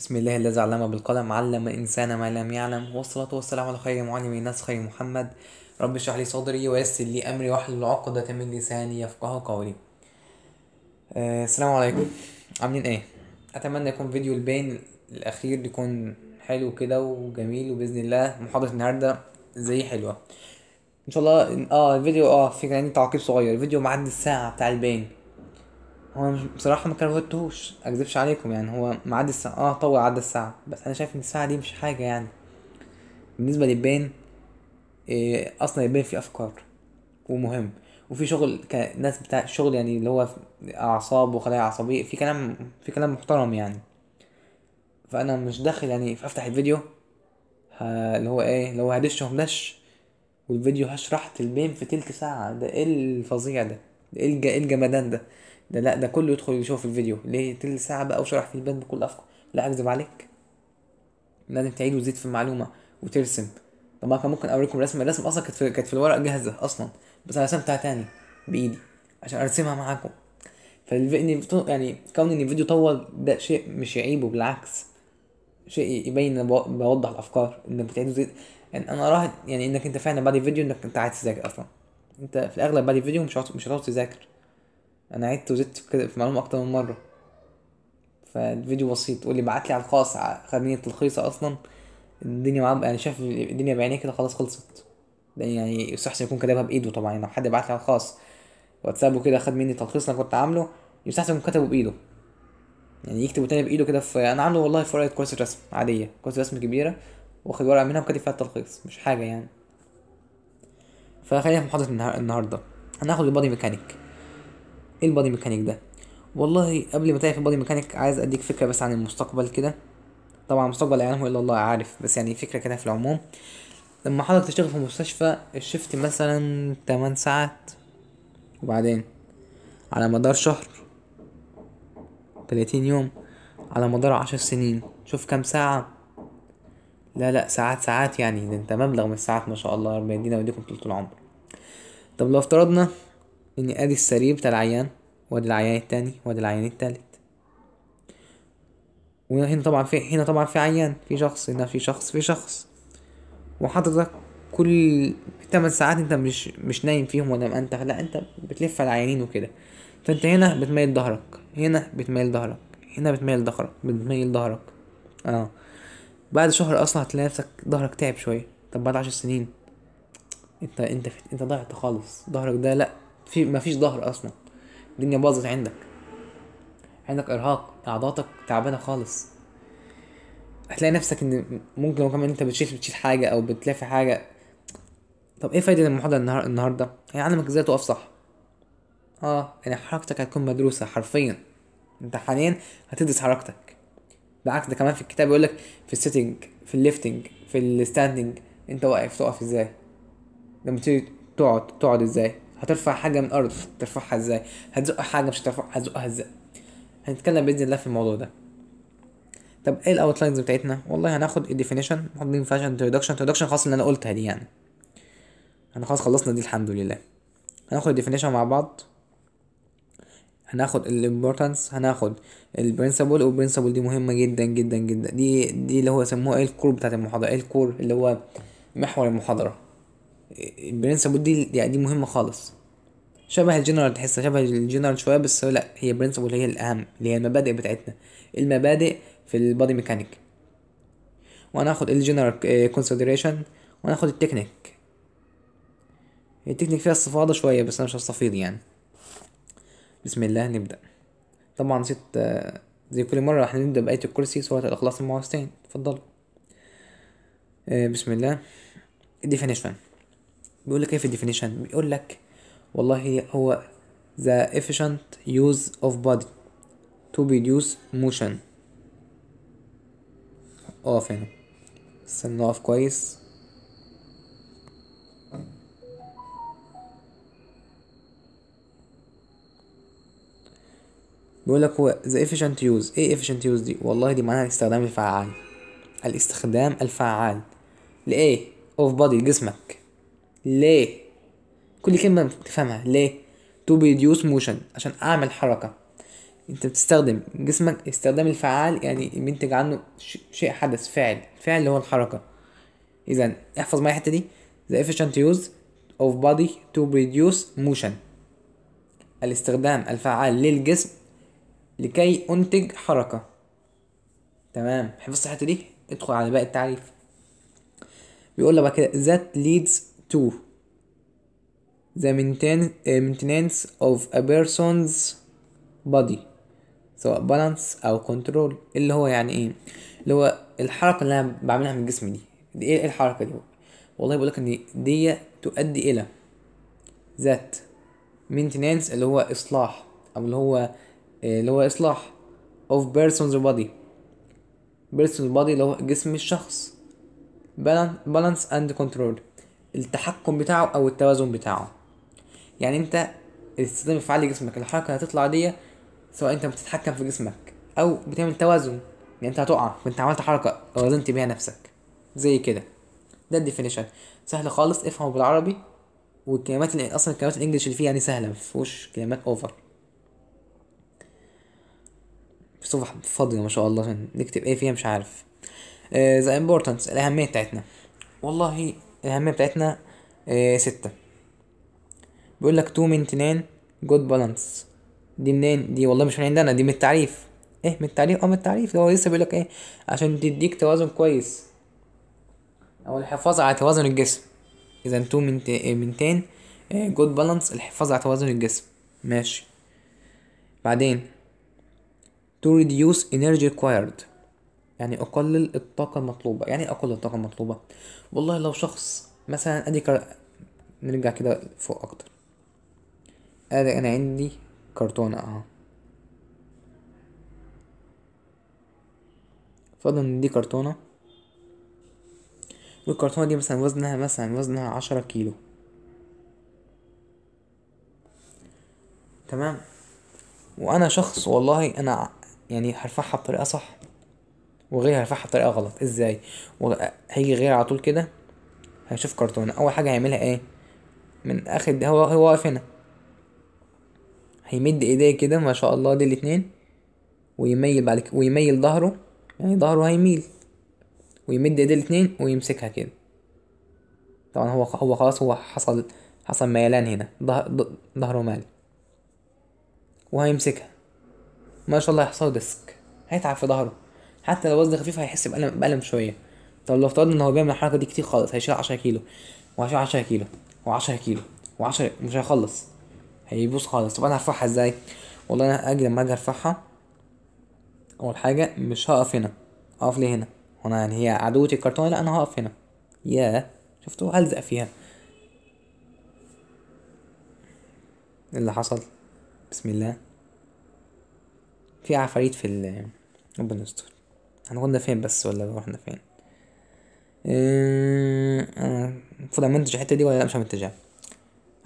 بسم الله الذي علم بالقلم علم إنسان ما لم يعلم والصلاة والسلام على خير معلم الناس خير محمد رب اشرح لي صدري ويسر لي أمري واحلل عقدة من لساني يفقه قولي آه، السلام عليكم عاملين ايه أتمنى يكون فيديو البين الأخير يكون حلو كده وجميل وبإذن الله محاضرة النهاردة زي حلوة إن شاء الله اه الفيديو اه في يعني تعقيب صغير الفيديو معدي الساعة بتاع البين هو أنا بصراحه ما كرهتهوش اكذبش عليكم يعني هو معدي الساعه اه طول عدى الساعه بس انا شايف ان الساعه دي مش حاجه يعني بالنسبه للبين إيه اصلا يبان فيه افكار ومهم وفي شغل كناس بتاع شغل يعني اللي هو اعصاب وخلايا عصبيه في كلام في كلام محترم يعني فانا مش داخل يعني افتح الفيديو اللي هو ايه اللي هو هدش وهمدش والفيديو هشرح تلبين في تلت ساعه ده ايه الفظيع ده ايه, إيه الجمدان ده ده لا ده كله يدخل يشوف الفيديو ليه تلت ساعة بقى وشرح في البند بكل أفكار لا أكذب عليك لازم تعيد وتزيد في المعلومة وترسم أنا كان ممكن أوريكم رسمة الرسم أصلا كانت في كانت في الورق جاهزة أصلا بس أنا رسمتها تاني بإيدي عشان أرسمها معاكم فالفيديو يعني كون إن الفيديو طول ده شيء مش يعيبه بالعكس شيء يبين إن بوضح الأفكار إنك بتعيد وتزيد يعني أنا أراها يعني إنك أنت فعلا بعد الفيديو إنك أنت عايز تذاكر أصلا أنت في الأغلب بعد الفيديو مش هتعرف تذاكر انا عدت وزدت في, كده في معلومه اكتر من مره فالفيديو بسيط تقول لي بعت لي على الخاص خدني التلخيصه اصلا الدنيا معاه يعني شاف الدنيا بعينيه كده خلاص خلصت ده يعني يستحسن يكون كاتبها بايده طبعا يعني لو حد بعت لي على الخاص واتسابه كده خد مني تلخيص انا كنت عامله يستحسن يكون كاتبه بايده يعني يكتبه تاني بايده كده في انا عامله والله في ورقه كورس رسم عاديه كورس رسم كبيره واخد ورقه منها وكاتب فيها التلخيص مش حاجه يعني فخلينا في محاضره النهارده هناخد البادي ميكانيك ايه البادي ميكانيك ده والله قبل ما تعرف البادي ميكانيك عايز اديك فكره بس عن المستقبل كده طبعا المستقبل لا يعلمه الا الله عارف بس يعني فكره كده في العموم لما حضرتك تشتغل في مستشفى الشفت مثلا 8 ساعات وبعدين على مدار شهر 30 يوم على مدار عشر سنين شوف كام ساعة لا لا ساعات ساعات يعني ده انت مبلغ من الساعات ما شاء الله ربنا يدينا ويديكم طول العمر طب لو افترضنا إن أدي السرير بتاع العيان وأدي العيان التاني وأدي العيان التالت وهنا طبعا في هنا طبعا في عيان في شخص هنا في شخص في شخص وحضرتك كل تمن ساعات انت مش مش نايم فيهم ولا انت لا انت بتلف على العيانين وكده فانت هنا بتميل ظهرك هنا بتميل ظهرك هنا بتميل ظهرك بتميل ظهرك اه بعد شهر اصلا هتلاقي نفسك ظهرك تعب شويه طب بعد عشر سنين انت انت انت ضعت خالص ظهرك ده لا في مفيش ظهر اصلا الدنيا باظت عندك عندك ارهاق عضلاتك تعبانه خالص هتلاقي نفسك ان ممكن كمان انت بتشيل بتشيل حاجه او بتلافي حاجه طب ايه فايده المحاضره النهار النهارده هيعلمك يعني ازاي تقف صح اه يعني حركتك هتكون مدروسه حرفيا انت حاليا هتدرس حركتك بالعكس ده كمان في الكتاب يقولك لك في السيتنج في الليفتنج في الستاندنج انت واقف تقف ازاي لما تيجي تقعد تقعد ازاي هترفع حاجه من الارض ترفعها ازاي هتزق حاجه مش هترفع هتزقها ازاي هنتكلم باذن الله في الموضوع ده طب ايه الاوتلاينز بتاعتنا والله هناخد الديفينيشن بين فاشن انترودكشن انترودكشن خاصة اللي انا قلتها دي يعني انا خلاص خلصنا دي الحمد لله هناخد الديفينيشن مع بعض هناخد الامبورتنس هناخد البرنسبل والبرنسبل دي مهمه جدا جدا جدا دي دي اللي هو سموها ايه الكور بتاعت المحاضره ايه الكور اللي هو محور المحاضره البرنس دي يعني دي مهمه خالص شبه الجنرال تحسها شبه الجنرال شويه بس لا هي برنسبل هي الاهم اللي هي المبادئ بتاعتنا المبادئ في البادي ميكانيك وهناخد الجنرال كونسيدريشن آه، وهناخد التكنيك التكنيك فيها استفاضه شويه بس انا مش هستفيض يعني بسم الله نبدا طبعا نسيت آه، زي كل مره راح نبدا بايه الكرسي سوره الاخلاص المعوذتين اتفضلوا آه، بسم الله الديفينيشن بيقول لك ايه في الديفينيشن بيقول لك والله هو the efficient use of body to produce motion اقف هنا استنى اقف كويس بيقول لك هو the efficient use ايه efficient use دي والله دي معناها الاستخدام الفعال الاستخدام الفعال لايه اوف body جسمك ليه كل كلمة بتفهمها ليه تو بريديوس موشن عشان اعمل حركة انت بتستخدم جسمك استخدام الفعال يعني بينتج عنه شيء حدث فعل الفعل اللي هو الحركة اذا احفظ معايا الحتة دي the efficient use of body to produce motion الاستخدام الفعال للجسم لكي أنتج حركة تمام حفظت الحتة دي ادخل على باقي التعريف بيقول لك بعد كده that leads to the uh, maintenance of a person's body سواء بالانس او كنترول اللي هو يعني ايه اللي هو الحركه اللي انا بعملها من جسمي دي دي ايه الحركه دي والله بقولك ان دي تؤدي الى ذات maintenance اللي هو اصلاح او اللي هو آه، اللي هو اصلاح of person's body person's body اللي هو جسم الشخص balance and control التحكم بتاعه او التوازن بتاعه يعني انت الاستخدام الفعال لجسمك الحركه هتطلع دي سواء انت بتتحكم في جسمك او بتعمل توازن يعني انت هتقع فانت عملت حركه وزنت بيها نفسك زي كده ده الديفينيشن سهل خالص افهمه بالعربي والكلمات اللي اصلا الكلمات الانجليش اللي فيه يعني سهله مفيهوش كلمات اوفر صفحة فاضية ما شاء الله نكتب ايه فيها مش عارف ذا آه، uh, importance الأهمية بتاعتنا والله الأهم بتاعتنا آه ستة بيقول لك تو مينتنان جود بالانس دي منين دي والله مش من عندنا دي من التعريف ايه من التعريف اه من التعريف هو لسه بيقول لك ايه عشان تديك توازن كويس او الحفاظ على توازن الجسم اذا تو مينتين جود بالانس الحفاظ على توازن الجسم ماشي بعدين تو ريديوس انرجي required يعني أقلل الطاقة المطلوبة يعني إيه أقلل الطاقة المطلوبة والله لو شخص مثلا أدي كر... نرجع كده فوق أكتر أدي أنا عندي كرتونة أهو فضل إن دي كرتونة والكرتونة دي مثلا وزنها مثلا وزنها عشرة كيلو تمام وأنا شخص والله أنا يعني هرفعها بطريقة صح وغيرها هيرفعها بطريقه غلط ازاي هيجي غير على طول كده هيشوف كرتونه اول حاجه هيعملها ايه من اخر ده هو هو واقف هنا هيمد ايديه كده ما شاء الله دي الاتنين ويميل بعد كده ويميل ظهره يعني ظهره هيميل ويمد ايديه الاتنين ويمسكها كده طبعا هو هو خلاص هو حصل حصل ميلان هنا ظهره مال وهيمسكها ما شاء الله هيحصل ديسك هيتعب في ظهره حتى لو وزن خفيف هيحس بألم بألم شوية طب لو افترضنا ان هو بيعمل الحركة دي كتير خالص هيشيل عشرة كيلو وهيشيل عشرة كيلو وعشرة كيلو وعشرة مش هيخلص هيبوظ خالص طب انا هرفعها ازاي والله انا اجي لما اجي ارفعها اول حاجة مش هقف هنا هقف ليه هنا هنا يعني هي عدوتي الكرتونة لا انا هقف هنا ياه شفتوا هلزق فيها ايه اللي حصل بسم الله في عفاريت في ال ربنا يستر احنا كنا فين بس ولا رحنا فين ايه انا المفروض امنتج الحته دي ولا لا مش همنتجها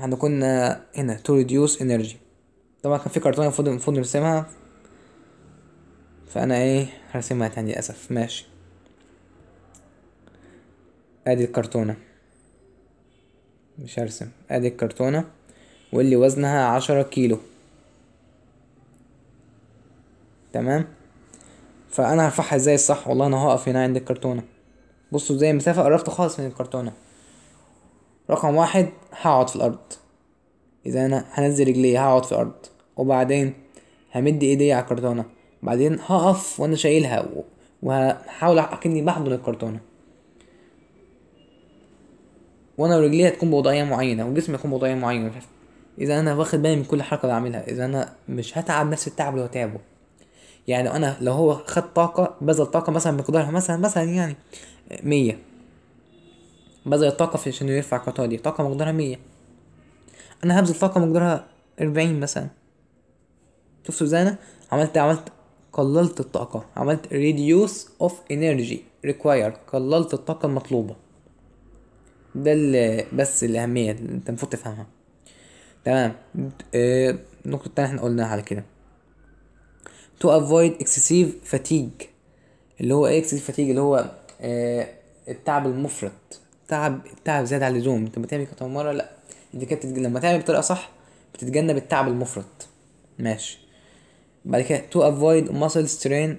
احنا كنا هنا تو ريديوس انرجي طبعا كان في كرتونه المفروض المفروض نرسمها فانا ايه هرسمها تاني للاسف ماشي ادي الكرتونه مش هرسم ادي الكرتونه واللي وزنها عشرة كيلو تمام فانا هرفعها ازاي الصح والله انا هقف هنا عند الكرتونه بصوا زي المسافه قربت خالص من الكرتونه رقم واحد هقعد في الارض اذا انا هنزل رجلي هقعد في الارض وبعدين همد ايدي على الكرتونه بعدين هقف وانا شايلها وهحاول اكني بحضن الكرتونه وانا رجلي هتكون بوضعيه معينه وجسمي هيكون بوضعيه معينه اذا انا واخد بالي من كل حركه بعملها اذا انا مش هتعب نفس التعب اللي هو تعبه يعني انا لو هو خد طاقه بذل طاقه مثلا مقدارها مثلا مثلا يعني مية بذل الطاقه في عشان يرفع القطعه دي طاقه مقدارها مية انا هبذل طاقه مقدارها أربعين مثلا شفتوا ازاي انا عملت عملت قللت الطاقه عملت ريديوس اوف انرجي ريكواير قللت الطاقه المطلوبه ده اللي بس الأهمية اللي انت المفروض تفهمها تمام آه، النقطة التانية احنا قلناها على كده to avoid excessive fatigue اللي هو ايه excessive fatigue اللي هو آه التعب المفرط تعب التعب زاد عن اللزوم انت لما تعمل كتر مره لا انت كده لما تعمل بطريقه صح بتتجنب التعب المفرط ماشي بعد كده to avoid muscle strain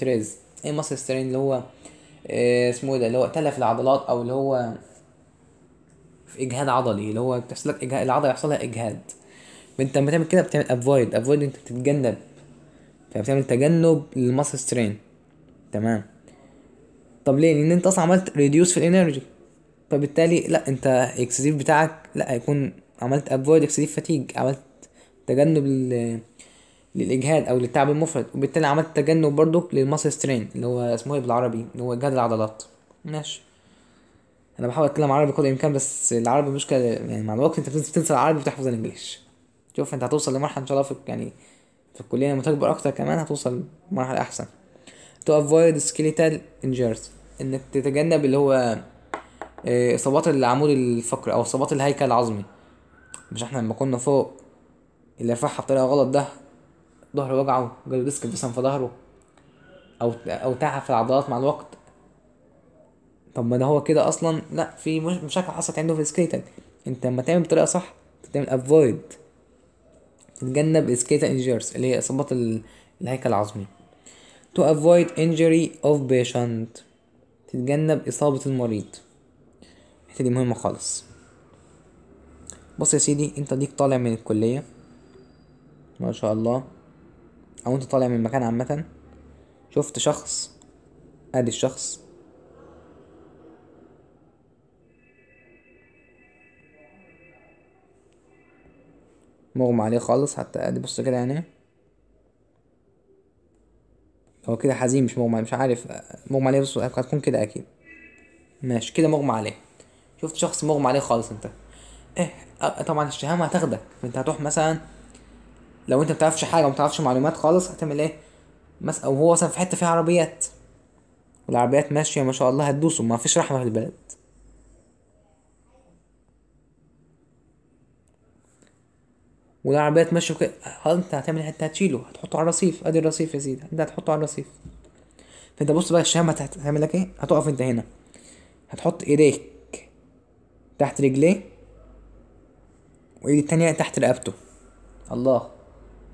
تريز آه، ايه muscle strain اللي هو آه، إيه اسمه ده اللي هو تلف العضلات او اللي هو في اجهاد عضلي اللي هو بتحصل لك اجهاد العضله يحصلها اجهاد انت لما تعمل كده بتعمل افويد افويد انت بتتجنب فبتعمل تجنب للماسل سترين تمام طب ليه لان انت اصلا عملت ريديوس في الانرجي فبالتالي لا انت الاكسديف بتاعك لا هيكون عملت افويد اكسديف فاتيج عملت تجنب لل للاجهاد او للتعب المفرط وبالتالي عملت تجنب برضو للماسل سترين اللي هو اسمه إيه بالعربي اللي هو اجهاد العضلات ماشي انا بحاول اتكلم عربي قدر الامكان بس العربي مشكله يعني مع الوقت انت بتنسى العربي وتحفظ الانجليش شوف انت هتوصل لمرحله ان شاء الله في يعني في الكليه لما تكبر اكتر كمان هتوصل لمرحله احسن تو افويد سكيليتال انجرز انك تتجنب اللي هو آه، اصابات العمود الفقري او اصابات الهيكل العظمي مش احنا لما كنا فوق اللي رفعها بطريقه غلط ده ظهره وجعه جاله ديسك مثلا في ظهره او او تعب في العضلات مع الوقت طب ما ده هو كده اصلا لا في مشاكل حصلت عنده في السكيتنج انت لما تعمل بطريقه صح تعمل افويد تتجنب اسكيتا انجيرس اللي هي اصابات الهيكل العظمي to avoid injury of patient تتجنب اصابة المريض الحتة دي مهمة خالص بص يا سيدي انت ديك طالع من الكلية ما شاء الله او انت طالع من مكان عامة شفت شخص ادي الشخص مغمى عليه خالص حتى ادي بص كده يعني هو كده حزين مش مغمى مش عارف مغمى عليه بص هتكون كده اكيد ماشي كده مغمى عليه شفت شخص مغمى عليه خالص انت ايه طبعا الشهامة هتاخدك انت هتروح مثلا لو انت متعرفش حاجة ومتعرفش معلومات خالص هتعمل ايه مثلا او هو مثلا في حتة فيها عربيات والعربيات ماشية ما شاء الله هتدوسه ما فيش رحمة في البلد عربيه تمشي وكده انت هتعمل حته هتشيله هتحطه على الرصيف ادي الرصيف يا سيدي انت هتحطه على الرصيف فانت بص بقى الشام هتعمل لك ايه هتقف انت هنا هتحط ايديك تحت رجليه وايد التانية تحت رقبته الله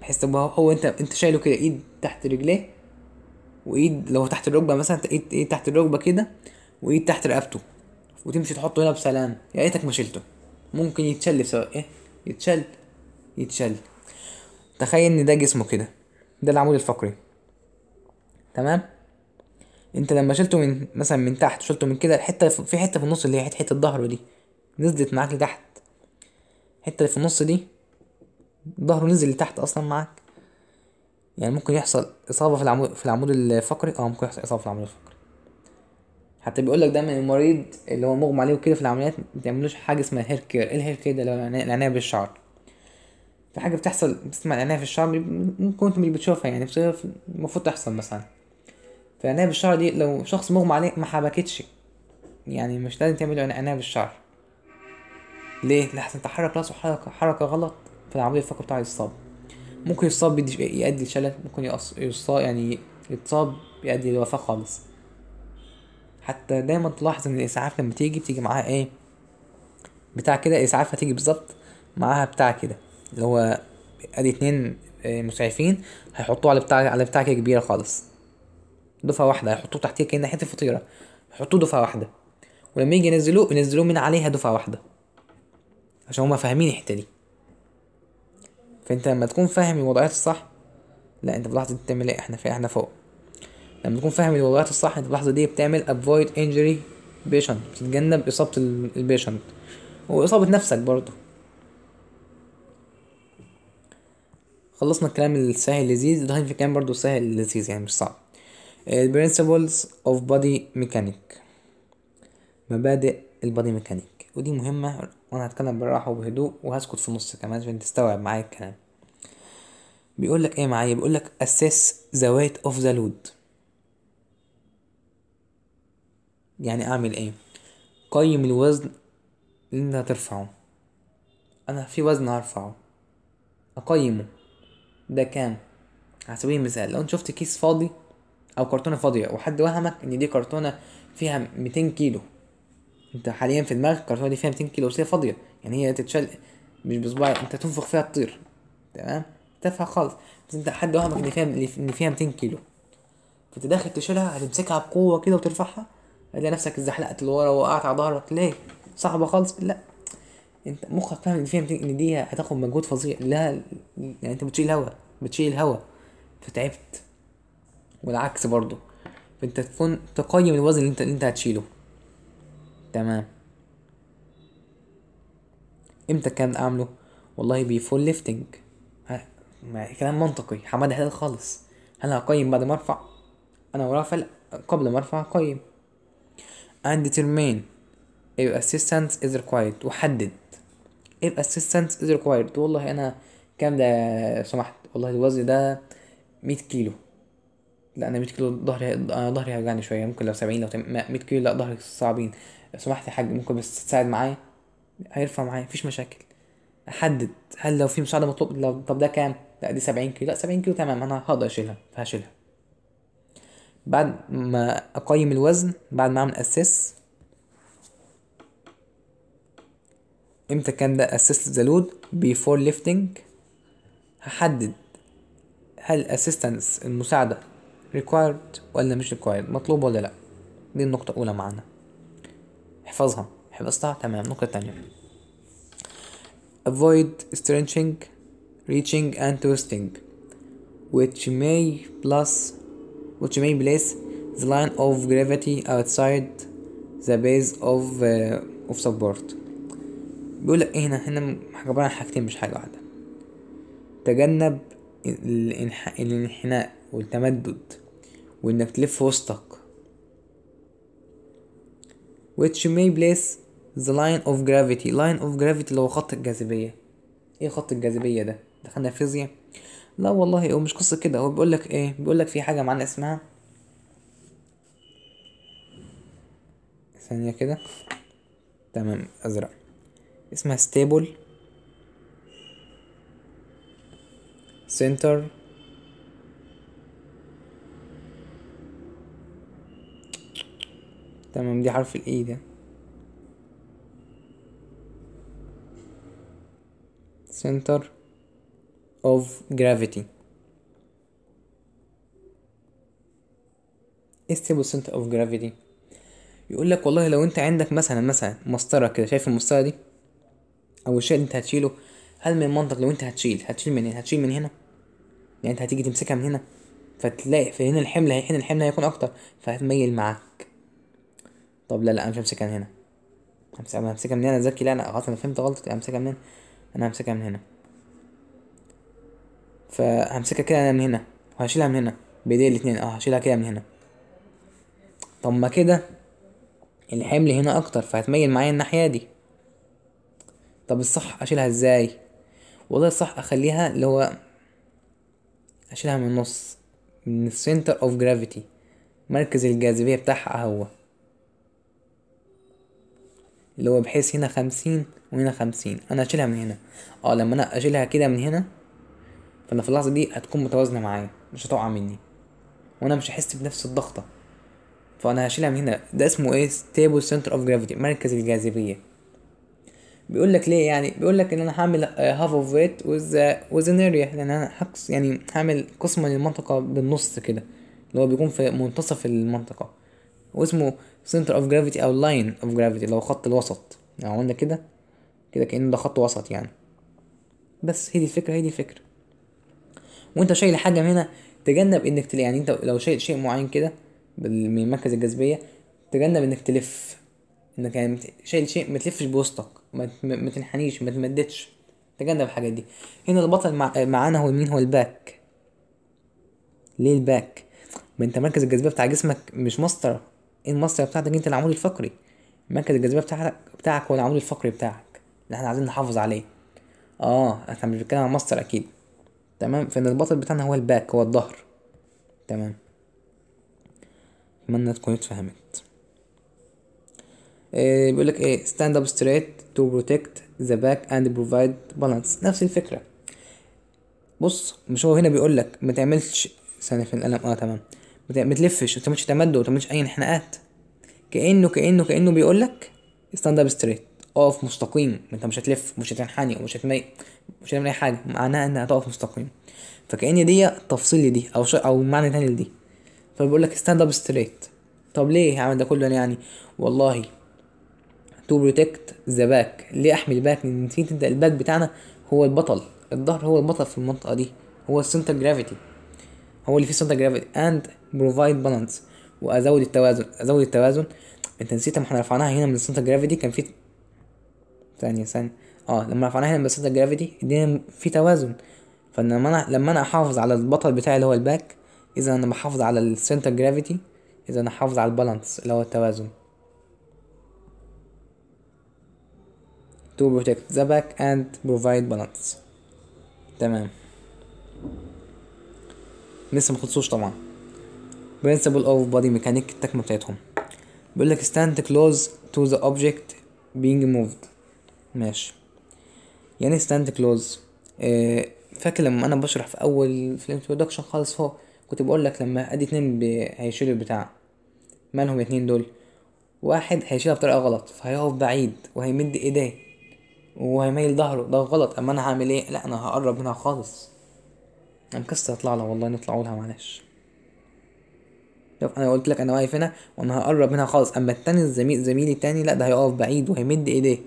بحيث تبقى هو انت انت شايله كده ايد تحت رجليه وايد لو تحت الركبه مثلا ايد ايد تحت الركبه كده وايد تحت رقبته وتمشي تحطه هنا بسلام يا يعني ريتك ما شلته ممكن يتشل بسبب ايه يتشل يتشل تخيل ان ده جسمه كده ده العمود الفقري تمام انت لما شلته من مثلا من تحت شلته من كده الحته في حته في النص اللي هي حته ظهره دي نزلت معاك لتحت الحته اللي في النص دي ظهره نزل لتحت اصلا معاك يعني ممكن يحصل اصابه في العمود في العمود الفقري اه ممكن يحصل اصابه في العمود الفقري حتى بيقول لك دايما المريض اللي هو مغمى عليه وكده في العمليات ما تعملوش حاجه اسمها هير كير ايه الهير كير ده اللي هو العنايه بالشعر في حاجه بتحصل بتسمع العناية في الشعر ممكن اللي مش بتشوفها يعني بتشوف المفروض تحصل مثلا فعناية بالشعر دي لو شخص مغمى عليه ما حبكتش يعني مش لازم تعمل عناية بالشعر ليه لحسن تحرك راسه حركة حركة غلط فالعملية الفقر بتاعه يتصاب ممكن يتصاب يؤدي لشلل ممكن يصاب يعني يتصاب يؤدي لوفاة خالص حتى دايما تلاحظ ان الاسعاف لما تيجي بتيجي معاها ايه بتاع كده الاسعاف هتيجي بالظبط معاها بتاع كده اللي هو ادي اتنين آه، مسعفين هيحطوه على بتاع على بتاع كبيره خالص دفعه واحده هيحطوه تحتيه كأن حته فطيره هيحطوه دفعه واحده ولما يجي ينزلوه ينزلوه من عليها دفعه واحده عشان هما فاهمين الحته دي فانت لما تكون فاهم الوضعيات الصح لا انت اللحظه دي بتعمل ايه احنا في احنا فوق لما تكون فاهم الوضعيات الصح انت اللحظه دي بتعمل avoid injury patient بتتجنب اصابه البيشنت واصابه نفسك برضه خلصنا الكلام السهل اللذيذ ده في كلام برضو سهل لذيذ يعني مش صعب آه، principles of body mechanic مبادئ البادي ميكانيك ودي مهمة وانا هتكلم بالراحة وبهدوء وهسكت في النص كمان عشان تستوعب معايا الكلام بيقول لك ايه معايا بيقول لك assess the weight of the load يعني اعمل ايه قيم الوزن اللي انت هترفعه انا في وزن هرفعه اقيمه ده كام على سبيل المثال لو انت شفت كيس فاضي او كرتونه فاضيه وحد وهمك ان دي كرتونه فيها 200 كيلو انت حاليا في دماغك الكرتونه دي فيها 200 كيلو بس هي فاضيه يعني هي تتشال مش بصباع انت تنفخ فيها تطير تمام تافهه خالص بس انت حد وهمك ان فيها ان فيها 200 كيلو فانت داخل تشيلها هتمسكها بقوه كده وترفعها هتلاقي نفسك اتزحلقت لورا وقعت على ظهرك ليه صعبه خالص لا انت مخك فاهم فاهم ان دي هتاخد مجهود فظيع لا يعني انت بتشيل هوا بتشيل هوا فتعبت والعكس برضه فانت تكون تقيم الوزن اللي انت اللي انت هتشيله تمام امتى كان اعمله والله بيفول ليفتنج كلام منطقي حماده هلال خالص هل هقيم بعد ما ارفع انا ورافع قبل ما ارفع اقيم and determine if assistance is required وحدد if assistance is required والله انا كام ده سمحت والله الوزن ده مية كيلو لا انا مية كيلو ظهري انا آه، ظهري هيوجعني شويه ممكن لو سبعين لو مية كيلو لا ظهري صعبين لو سمحت يا حاج ممكن بس تساعد معايا هيرفع معايا مفيش مشاكل احدد هل لو في مساعده مطلوب لو طب ده كام لا دي سبعين كيلو لا سبعين كيلو تمام انا هقدر اشيلها فهشيلها بعد ما اقيم الوزن بعد ما اعمل اسس امتى كان ده assist the load before lifting هحدد هل assistance المساعدة required ولا مش required مطلوب ولا لأ دي النقطة الأولى معانا احفظها حفظتها تمام النقطة التانية avoid stretching reaching and twisting which may plus which may place the line of gravity outside the base of uh, of support بيقول لك ايه هنا هنا عبارة عن حاجتين مش حاجة واحدة تجنب الانحناء والتمدد وانك تلف وسطك which may place the line of gravity line of gravity اللي هو خط الجاذبية ايه خط الجاذبية ده دخلنا فيزياء لا والله هو مش قصة كده هو بيقول لك ايه بيقول لك في حاجة معانا اسمها ثانية كده تمام أزرق اسمها ستيبل سنتر تمام دي حرف الاي ده سنتر اوف جرافيتي ايه ستيبل سنتر اوف جرافيتي يقول لك والله لو انت عندك مثلا مثلا مسطره كده شايف المسطره دي او الشيء اللي انت هتشيله هل من المنطق لو انت هتشيل هتشيل منين هتشيل من هنا يعني انت هتيجي تمسكها من هنا فتلاقي في هنا الحمل هنا الحمل هيكون اكتر فهتميل معاك طب لا لا انا مش همسكها من هنا همسكها من هنا ذكي لا انا غلط انا فهمت غلط همسكها هنا انا همسكها من هنا فهمسكها كده انا من هنا وهشيلها من هنا بايديا الاتنين اه هشيلها كده من هنا طب ما كده الحمل هنا اكتر فهتميل معايا الناحيه دي طب الصح اشيلها ازاي والله الصح اخليها اللي هو اشيلها من النص من السنتر اوف جرافيتي مركز الجاذبية بتاعها هو اللي هو بحيث هنا خمسين وهنا خمسين انا اشيلها من هنا اه لما انا اشيلها كده من هنا فانا في اللحظة دي هتكون متوازنة معايا مش هتقع مني وانا مش هحس بنفس الضغطة فانا هشيلها من هنا ده اسمه ايه ستيبل سنتر اوف جرافيتي مركز الجاذبية بيقول لك ليه يعني بيقول لك ان انا هعمل هاف اوف ويت وذ ويز ان اريا لان انا حقص يعني هعمل قسمه للمنطقه بالنص كده اللي هو بيكون في منتصف المنطقه واسمه سنتر اوف جرافيتي او لاين اوف جرافيتي اللي هو خط الوسط لو يعني عملنا كده كده كأنه ده خط وسط يعني بس هي دي الفكره هي دي الفكره وانت شايل حاجه من هنا تجنب انك تلاقي يعني انت لو شايل شيء معين كده من مركز الجاذبيه تجنب انك تلف انك يعني شايل شيء ما تلفش بوسطك ما, تنحنيش ما تمددش تجنب الحاجات دي هنا البطل معانا هو مين هو الباك ليه الباك ما انت مركز الجاذبيه بتاع جسمك مش مسطره ايه المسطره بتاعتك انت العمود الفقري مركز الجاذبيه بتاعتك بتاعك هو العمود الفقري بتاعك اللي احنا عايزين نحافظ عليه اه احنا مش بنتكلم عن مسطر اكيد تمام فان البطل بتاعنا هو الباك هو الظهر تمام اتمنى تكون اتفهمت آه، بيقول لك ايه stand up straight to protect the back and provide balance نفس الفكرة بص مش هو هنا بيقول لك ما تعملش ثانية في القلم اه تمام ما تلفش ما تعملش تمد وما تعملش اي انحناءات كأنه كأنه كأنه بيقول لك ستاند اب ستريت اقف مستقيم انت مش هتلف مش هتنحني ومش هتمي مش هتعمل اي حاجه معناها ان هتقف مستقيم فكأن دي تفصيل لدي او ش... او معنى تاني لدي فبيقول لك ستاند اب ستريت طب ليه هعمل ده كله يعني والله تو بروتكت ذا باك ليه احمي الباك لان في تبدا الباك بتاعنا هو البطل الظهر هو البطل في المنطقه دي هو السنتر جرافيتي هو اللي فيه سنتر جرافيتي اند بروفايد بالانس وازود التوازن ازود التوازن انت نسيت ما احنا رفعناها هنا من السنتر جرافيتي كان في ثانيه ثانيه اه لما رفعناها هنا من السنتر جرافيتي ادينا في توازن فلما انا لما انا احافظ على البطل بتاعي اللي هو الباك اذا انا بحافظ على السنتر جرافيتي اذا انا حافظ على البالانس اللي هو التوازن to protect the back and provide balance تمام لسه مخلصوش طبعا principle of body mechanic التكمة بتاعتهم بيقول لك stand close to the object being moved ماشي يعني stand close آه فاكر لما انا بشرح في اول في الانترودكشن خالص هو كنت بقول لك لما ادي اتنين هيشيلوا البتاع مالهم الاتنين دول واحد هيشيلها بطريقه غلط فهيقف بعيد وهيمد ايديه وهيميل ظهره ده غلط اما انا هعمل ايه لا انا هقرب منها خالص انا مكسر اطلع لها والله نطلع لها معلش شوف انا قلت لك انا واقف هنا وانا هقرب منها خالص اما التاني الزميل زميلي التاني لا ده هيقف بعيد وهيمد ايديه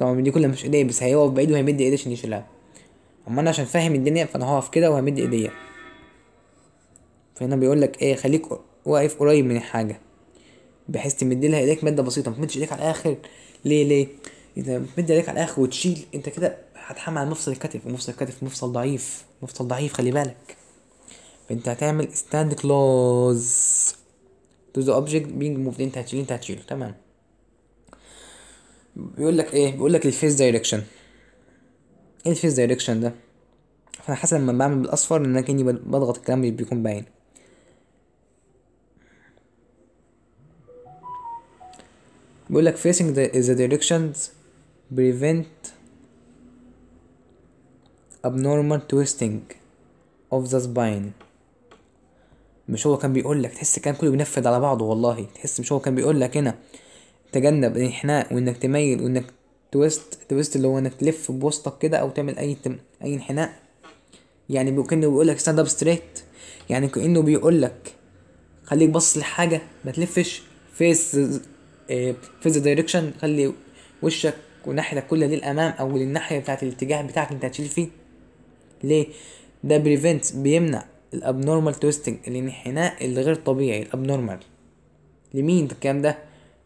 طبعا دي كلها مش ايديه بس هيقف بعيد وهيمد ايديه عشان يشيلها اما انا عشان فاهم الدنيا فانا هقف كده وهمد ايديا فهنا بيقول لك ايه خليك واقف قريب من الحاجه بحيث تمد لها ايديك مده بسيطه ما تمدش ايديك على الاخر ليه ليه اذا بتمد ايديك على الاخر وتشيل انت كده هتحمل على مفصل الكتف ومفصل الكتف مفصل ضعيف مفصل ضعيف خلي بالك فانت هتعمل ستاند كلوز تو ذا اوبجكت بينج موفد انت هتشيل انت هتشيله تمام بيقول لك ايه بيقول لك الفيس دايركشن ايه الفيس دايركشن ده فانا حسب لما بعمل بالاصفر ان انا كاني بضغط الكلام اللي بيكون باين بيقول لك facing the, the directions prevent abnormal twisting of the spine مش هو كان بيقول لك تحس الكلام كله بينفذ على بعضه والله تحس مش هو كان بيقول لك هنا تجنب الانحناء وانك تميل وانك تويست تويست اللي هو انك تلف بوسطك كده او تعمل اي تم... اي انحناء يعني كانه بيقول لك ستاند اب ستريت يعني كانه بيقول لك خليك باصص لحاجه ما تلفش فيس فيس دايركشن خلي وشك وناحيتك كلها للامام او للناحيه بتاعت الاتجاه بتاعك انت هتشيل فيه ليه ده بريفنت بيمنع الابنورمال تويستنج الانحناء الغير طبيعي الابنورمال لمين الكلام ده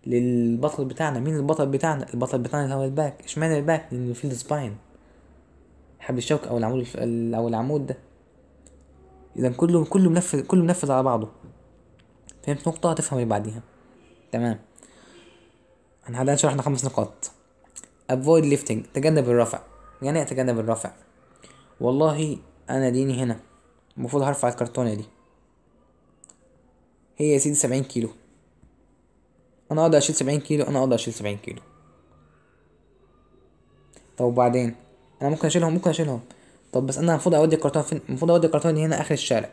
للبطل بتاعنا مين البطل بتاعنا البطل بتاعنا هو الباك اشمعنى الباك لانه في السباين حبل الشوك او العمود او العمود ده اذا كله كله منفذ كله منفذ على بعضه فهمت نقطة هتفهم اللي بعديها تمام احنا حاليا شرحنا خمس نقاط avoid lifting تجنب الرفع يعني اتجنب إيه الرفع والله انا ديني هنا المفروض هرفع الكرتونة دي هي يا سيدي سبعين كيلو انا اقدر اشيل سبعين كيلو انا اقدر اشيل سبعين كيلو طب وبعدين انا ممكن اشيلهم ممكن اشيلهم طب بس انا المفروض اودي الكرتونه فين المفروض اودي الكرتونه دي هنا اخر الشارع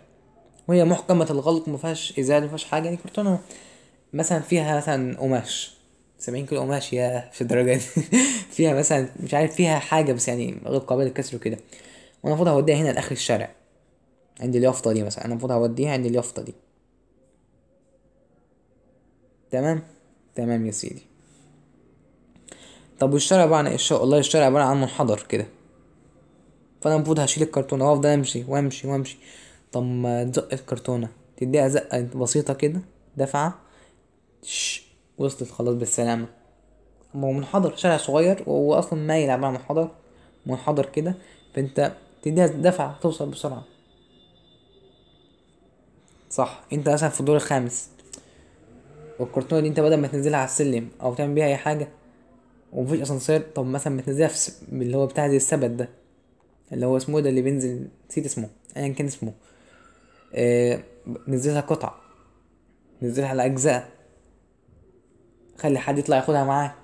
وهي محكمه الغلق مفيهاش ازاله مفيهاش حاجه يعني كرتونه مثلا فيها مثلا قماش سبعين كيلو ماشية يا في الدرجه دي فيها مثلا مش عارف فيها حاجه بس يعني غير قابله للكسر وكده وانا المفروض هوديها هنا لاخر الشارع عند اليافطه دي مثلا انا المفروض هوديها عند اليافطه دي تمام تمام يا سيدي طب والشارع عبارة عن إيه؟ الشارع والله الشارع عبارة عن منحدر كده فأنا المفروض هشيل الكرتونة وأفضل أمشي وأمشي وأمشي طب ما تزق الكرتونة تديها زقة بسيطة كده دفعة وصلت خلاص بالسلامة هو منحدر شارع صغير وهو أصلا مايل عبارة عن منحدر منحدر كده فأنت تديها دفعة توصل بسرعة صح أنت مثلا في الدور الخامس والكرتونة دي أنت بدل ما تنزلها على السلم أو تعمل بيها أي حاجة ومفيش أسانسير طب مثلا ما تنزلها في اللي هو بتاع زي السبت ده اللي هو اسمه إيه ده اللي بينزل نسيت اسمه أيا كان اسمه آه... نزلها قطع نزلها على أجزاء خلي حد يطلع ياخدها معاك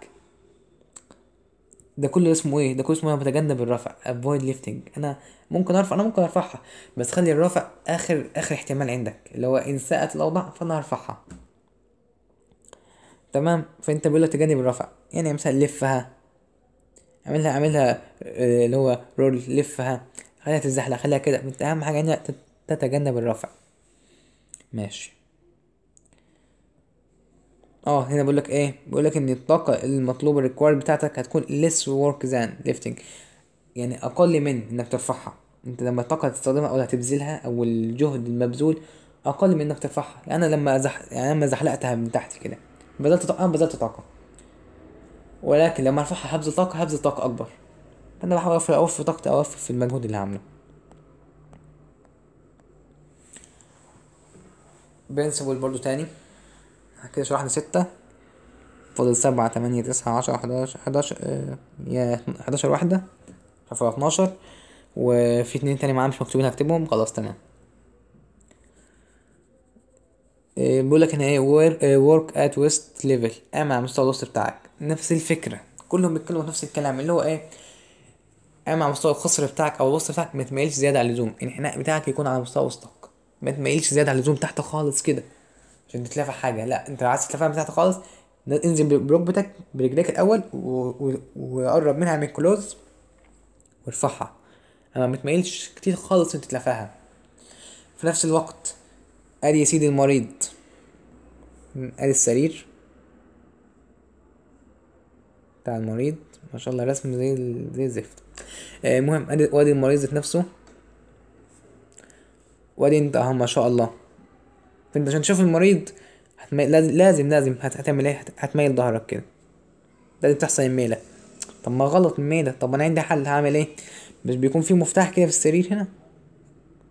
ده كله اسمه ايه ده كله اسمه بتجنب إيه؟ الرفع avoid lifting انا ممكن ارفع انا ممكن ارفعها بس خلي الرفع اخر اخر احتمال عندك اللي هو ان ساءت الاوضاع فانا هرفعها تمام فانت بيقول لك تجنب الرفع يعني مثلا لفها اعملها اعملها آه، اللي هو رول لفها خليها تتزحلق خليها كده انت اهم حاجه هنا تتجنب الرفع ماشي اه هنا بيقول لك ايه بيقول لك ان الطاقه المطلوبه الريكوايرد بتاعتك هتكون less work than lifting يعني اقل من انك ترفعها انت لما الطاقه هتستخدمها او هتبذلها او الجهد المبذول اقل من انك ترفعها يعني انا لما زح... يعني لما زحلقتها من تحت كده بذلت طاقه بذلت طاقه ولكن لما ارفعها هبذل طاقه هبذل طاقه اكبر فانا بحاول اوفر اوفر طاقتي اوفر في المجهود اللي هعمله برنسبل برضو تاني كده شرحنا ستة فاضل سبعة تمانية تسعة عشرة حداشر حداشر آه، يا حداشر واحدة فوق اتناشر وفي اتنين تاني معاه مش مكتوبين هكتبهم خلاص تمام آه، بيقولك لك هنا ايه ورك ات ويست ليفل اما على مستوى الوسط بتاعك نفس الفكره كلهم بيتكلموا نفس الكلام اللي هو ايه اما آه، على مستوى الخصر بتاعك او الوسط بتاعك متميلش زياده عن اللزوم يعني الانحناء بتاعك يكون على مستوى وسطك متميلش زياده عن اللزوم تحت خالص كده عشان تتلافى حاجه لا انت لو عايز تتلافى من تحت خالص انزل بركبتك برجليك الاول وقرب منها من الكلوز وارفعها اما متميلش كتير خالص انت تلفها في نفس الوقت ادي يا سيدي المريض ادي السرير بتاع المريض ما شاء الله رسم زي زي الزفت آه، المهم ادي وادي المريض نفسه وادي انت اهو ما شاء الله فانت عشان تشوف المريض لازم لازم هتعمل ايه هتميل ظهرك كده لازم تحصل الميله طب ما غلط الميله طب انا عندي حل هعمل ايه مش بيكون في مفتاح كده في السرير هنا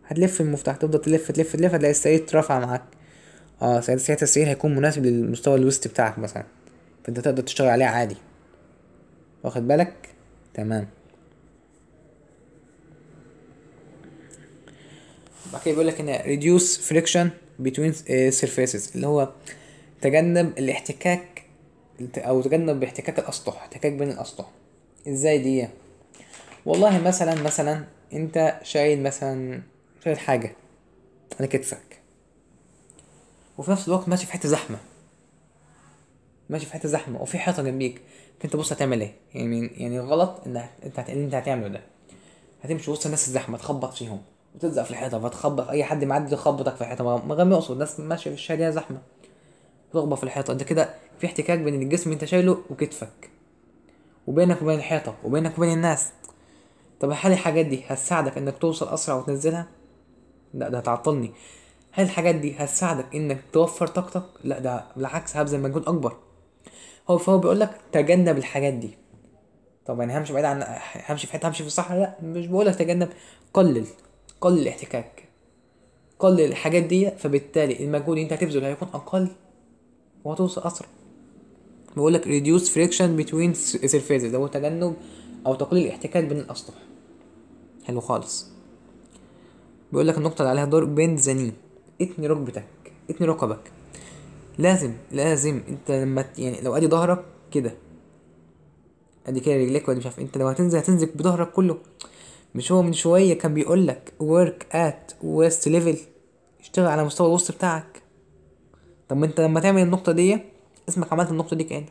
هتلف المفتاح تفضل تلف تلف تلف هتلاقي السرير اترفع معاك اه ساعتها السرير هيكون مناسب للمستوى الوسط بتاعك مثلا فانت تقدر تشتغل عليه عادي واخد بالك تمام بعد كده بيقول لك هنا reduce friction between آه، surfaces اللي هو تجنب الاحتكاك او تجنب احتكاك الاسطح احتكاك بين الاسطح ازاي دي والله مثلا مثلا انت شايل مثلا شايل حاجه على كتفك وفي نفس الوقت ماشي في حته زحمه ماشي في حته زحمه وفي حيطه جنبيك فانت بص هتعمل ايه يعني يعني غلط ان انت انت هتعمله ده هتمشي وسط الناس الزحمه تخبط فيهم بتلزق في الحيطه فتخبط اي حد معدي يخبطك في الحيطه من غير ما يقصد الناس ماشيه في الشارع زحمه تخبط في الحيطه انت كده في احتكاك بين الجسم انت شايله وكتفك وبينك وبين الحيطه وبينك وبين الناس طب هل الحاجات دي هتساعدك انك توصل اسرع وتنزلها لا ده هتعطلني هل الحاجات دي هتساعدك انك توفر طاقتك لا ده بالعكس هبذل مجهود اكبر هو فهو بيقول لك تجنب الحاجات دي طب يعني همشي بعيد عن همشي في حته همشي في الصحراء لا مش بقول لك تجنب قلل قل الاحتكاك قل الحاجات دي فبالتالي المجهود اللي انت هتبذله هيكون اقل وهتوصل اسرع بقول لك reduce friction between surfaces ده هو تجنب او تقليل الاحتكاك بين الاسطح حلو خالص بيقول لك النقطه اللي عليها دور بين زني اتني ركبتك اتني ركبك لازم لازم انت لما يعني لو ادي ظهرك كده ادي كده رجليك وادي مش عارف إيه. انت لو هتنزل هتنزل بظهرك كله مش هو من شوية كان بيقول لك work at west level اشتغل على مستوى الوسط بتاعك طب ما انت لما تعمل النقطة دي اسمك عملت النقطة دي كأنك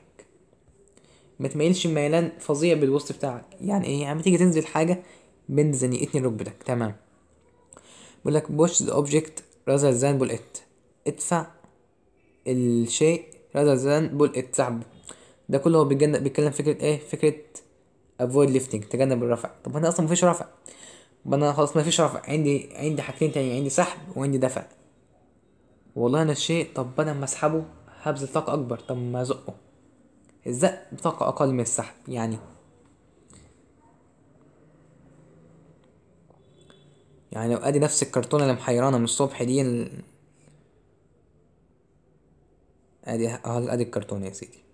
ما تميلش ميلان فظيع بالوسط بتاعك يعني ايه يعني تيجي تنزل حاجة بند زنيقتني ركبتك تمام بقول لك بوش ذا اوبجكت rather than بول ات ادفع الشيء rather than بول ات سحبه ده كله هو بيتكلم فكرة ايه فكرة افويد ليفتنج تجنب الرفع طب انا اصلا مفيش رفع طب انا خلاص مفيش رفع عندي عندي حاجتين تاني عندي سحب وعندي دفع والله انا الشيء طب انا ما اسحبه هبذل طاقه اكبر طب ما ازقه الزق بطاقه اقل من السحب يعني يعني لو ادي نفس الكرتونه اللي محيرانه من الصبح دي ال... ادي ادي الكرتونه يا سيدي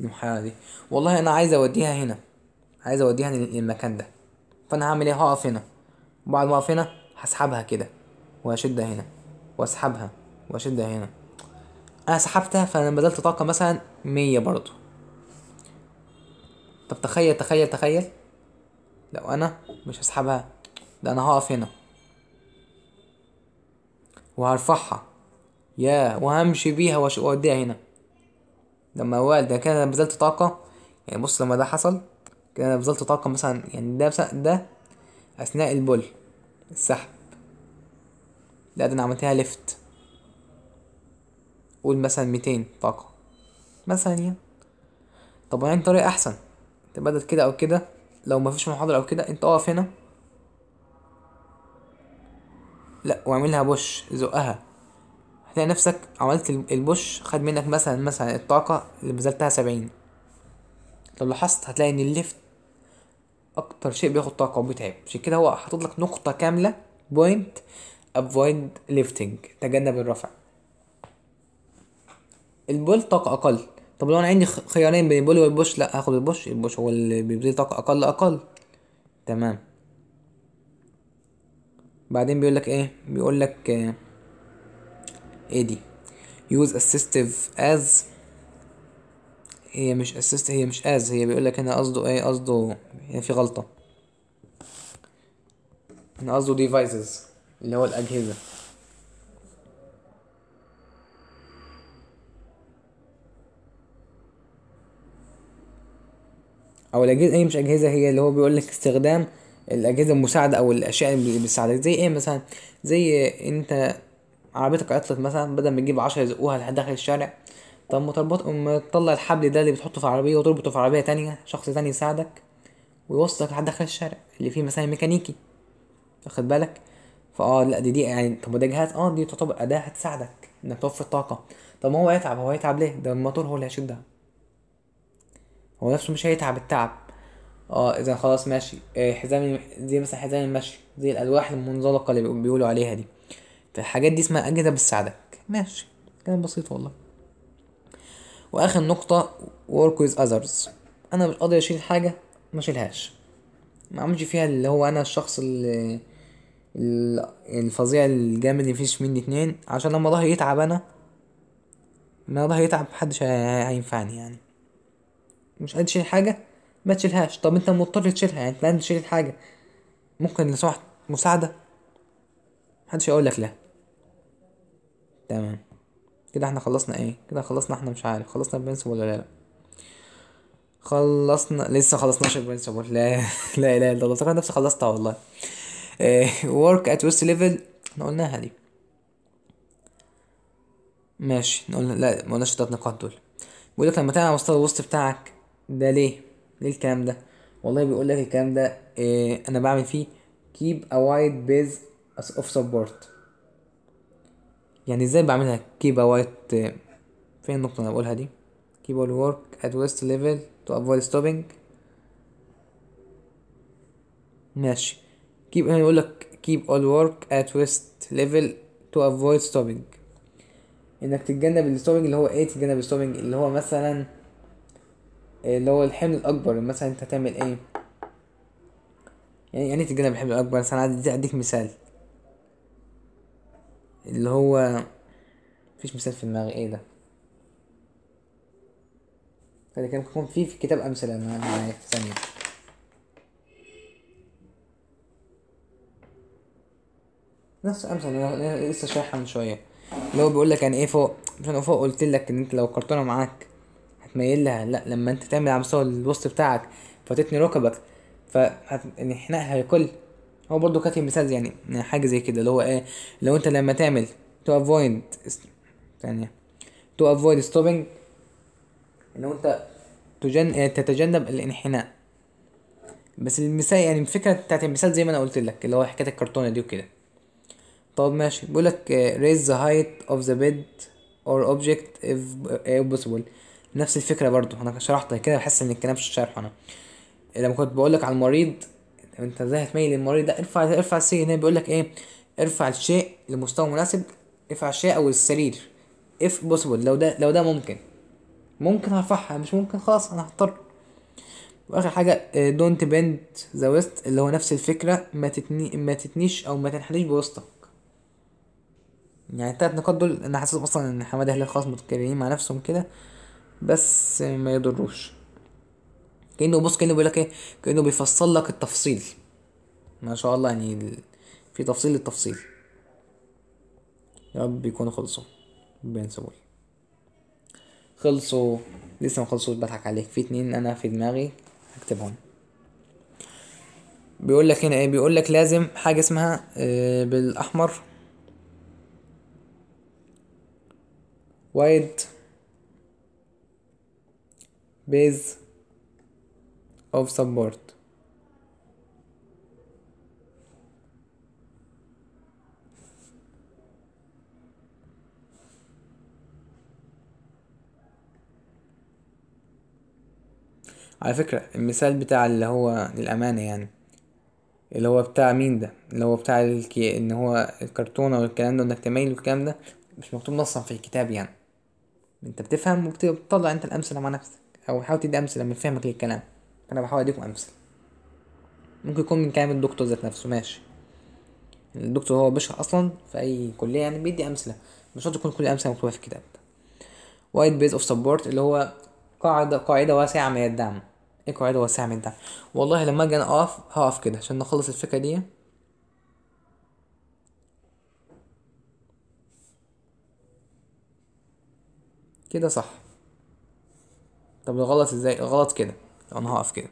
المحاولة دي والله انا عايز اوديها هنا عايز اوديها للمكان ده فانا هعمل ايه هقف هنا بعد ما اقف هنا هسحبها كده وهشدها هنا واسحبها واشدها هنا انا سحبتها فانا بذلت طاقة مثلا مية برضو طب تخيل تخيل تخيل لو انا مش هسحبها ده انا هقف هنا وهرفعها يا وهمشي بيها واوديها هنا لما ده كان انا بذلت طاقه يعني بص لما ده حصل كده انا بذلت طاقه مثلا يعني ده ده اثناء البول السحب لا ده انا عملتها ليفت قول مثلا ميتين طاقه مثلا يعني طب يعني طريقه احسن تبدل كده او كده لو مفيش محاضره او كده انت اقف هنا لا واعملها بوش زقها هتلاقي نفسك عملت البوش خد منك مثلا مثلا الطاقة اللي بذلتها سبعين لو لاحظت هتلاقي ان الليفت اكتر شيء بياخد طاقة وبيتعب عشان كده هو حاطط لك نقطة كاملة بوينت افويد ليفتنج تجنب الرفع البول طاقة اقل طب لو انا عندي خيارين بين البول والبوش لا هاخد البوش البوش هو اللي بيبذل طاقة اقل اقل تمام بعدين بيقولك ايه بيقولك آه ايه دي use assistive as هي مش assist هي مش as هي بيقول لك هنا قصده ايه قصده هنا يعني في غلطة هنا قصده devices اللي هو الأجهزة او الاجهزه هي مش اجهزه هي اللي هو بيقول لك استخدام الاجهزه المساعده او الاشياء اللي بتساعدك زي ايه مثلا زي انت عربيتك عطلت مثلا بدل ما تجيب عشرة يزقوها لحد داخل الشارع طب ما تربط أم تطلع الحبل ده اللي بتحطه في العربية وتربطه في عربية تانية شخص تاني يساعدك ويوصلك لحد داخل الشارع اللي فيه مثلا ميكانيكي واخد بالك فاه لا دي دي يعني طب ده جهاز اه دي تعتبر أداة هتساعدك إنك توفر طاقة طب ما هو هيتعب هو هيتعب ليه ده الموتور هو اللي هيشدها هو نفسه مش هيتعب التعب اه اذا خلاص ماشي آه حزام زي مثلا حزام المشي زي الالواح المنزلقه اللي بيقولوا عليها دي فالحاجات دي اسمها أجهزة بتساعدك ماشي كلام بسيط والله وآخر نقطة work with others أنا مش قادر أشيل حاجة ما أشيلهاش ما أعملش فيها اللي هو أنا الشخص اللي الفظيع الجامد اللي مفيش مني اتنين عشان لما ظهري يتعب أنا ما ظهري يتعب محدش هينفعني يعني مش قادر أشيل حاجة ما تشيلهاش طب أنت مضطر تشيلها يعني أنت تشيل الحاجة ممكن لو سمحت مساعدة محدش هيقول لك لا تمام كده احنا خلصنا ايه كده خلصنا احنا مش عارف خلصنا البرنسبل ولا لا خلصنا لسه خلصناش البرنسبل لا لا اله الا الله فاكر نفسي خلصتها والله ورك ات ويست ليفل احنا قلناها دي ماشي قلنا لا ما قلناش التلات نقاط دول بيقول لك لما تعمل مستوى الوسط بتاعك ده ليه ليه الكلام ده والله بيقول لك الكلام ده اه انا بعمل فيه keep a wide base اوف سبورت يعني ازاي بعملها keep وايت آه، فين النقطة اللي بقولها دي keep all work at ليفل level to avoid stopping ماشي كيب هنا يعني يقول لك keep all work at waist level to avoid stopping انك تتجنب الستوبنج اللي هو ايه تتجنب الستوبنج اللي هو مثلا آه، اللي هو الحمل الاكبر يعني مثلا انت هتعمل ايه يعني يعني إيه تتجنب الحمل الاكبر مثلا اديك مثال اللي هو مفيش مثال في دماغي ايه ده اللي كان يكون في كتاب امثله انا معايا ثانيه نفس امثله انا لسه شارحها من شويه اللي هو بيقول لك يعني ايه فوق مش انا فوق قلت لك ان انت لو كرتونة معاك هتميل لها لا لما انت تعمل على مستوى الوسط بتاعك فاتتني ركبك ف يعني حنقها الكل هو برضو كاتب مثال يعني حاجه زي كده اللي هو ايه لو انت لما تعمل to avoid ثانيه to avoid stopping ان انت تجن... آه، تتجنب الانحناء بس المثال يعني الفكره بتاعت المثال زي ما انا قلت لك اللي هو حكايه الكرتونه دي وكده طب ماشي بيقول لك آه، raise the height of the bed or object آه، if possible نفس الفكره برضو انا شرحتها كده بحس ان الكلام مش شارحه انا لما كنت بقول لك على المريض انت ازاي هتميل المريض ده ارفع ارفع السي هنا بيقول لك ايه ارفع الشيء لمستوى مناسب ارفع الشيء او السرير اف بوسيبل لو ده لو ده ممكن ممكن هرفعها مش ممكن خلاص انا هضطر واخر حاجه دونت بند ذا ويست اللي هو نفس الفكره ما تتني ما تتنيش او ما تنحنيش بوسطك يعني التلات نقاط دول انا حاسس اصلا ان حماده اهلي خلاص متكلمين مع نفسهم كده بس ما يضروش كانه بص كانه بيقول لك ايه كانه بيفصل لك التفصيل ما شاء الله يعني في تفصيل للتفصيل يا رب يكونوا خلصوا سبول خلصوا لسه ما خلصوش بضحك عليك في اتنين انا في دماغي هكتبهم بيقول لك هنا ايه بيقول لك لازم حاجه اسمها آه، بالاحمر وايد بيز of support على فكرة المثال بتاع اللي هو للأمانة يعني اللي هو بتاع مين ده اللي هو بتاع الكي... ان هو الكرتونة والكلام ده وانك تميل والكلام ده مش مكتوب نصا في الكتاب يعني انت بتفهم وبتطلع انت الامثلة مع نفسك او حاول تدي امثلة من فهمك للكلام انا بحاول اديكم امثله ممكن يكون من كلام الدكتور ذات نفسه ماشي يعني الدكتور هو بيشرح اصلا في اي كليه يعني بيدي امثله مش شرط تكون كل امثله مكتوبه في الكتاب وايد بيز اوف سبورت اللي هو قاعده قاعده واسعه من الدعم ايه قاعده واسعه من الدعم والله لما اجي انا اقف هقف كده عشان نخلص الفكره دي كده صح طب غلط ازاي غلط كده انا هقف كده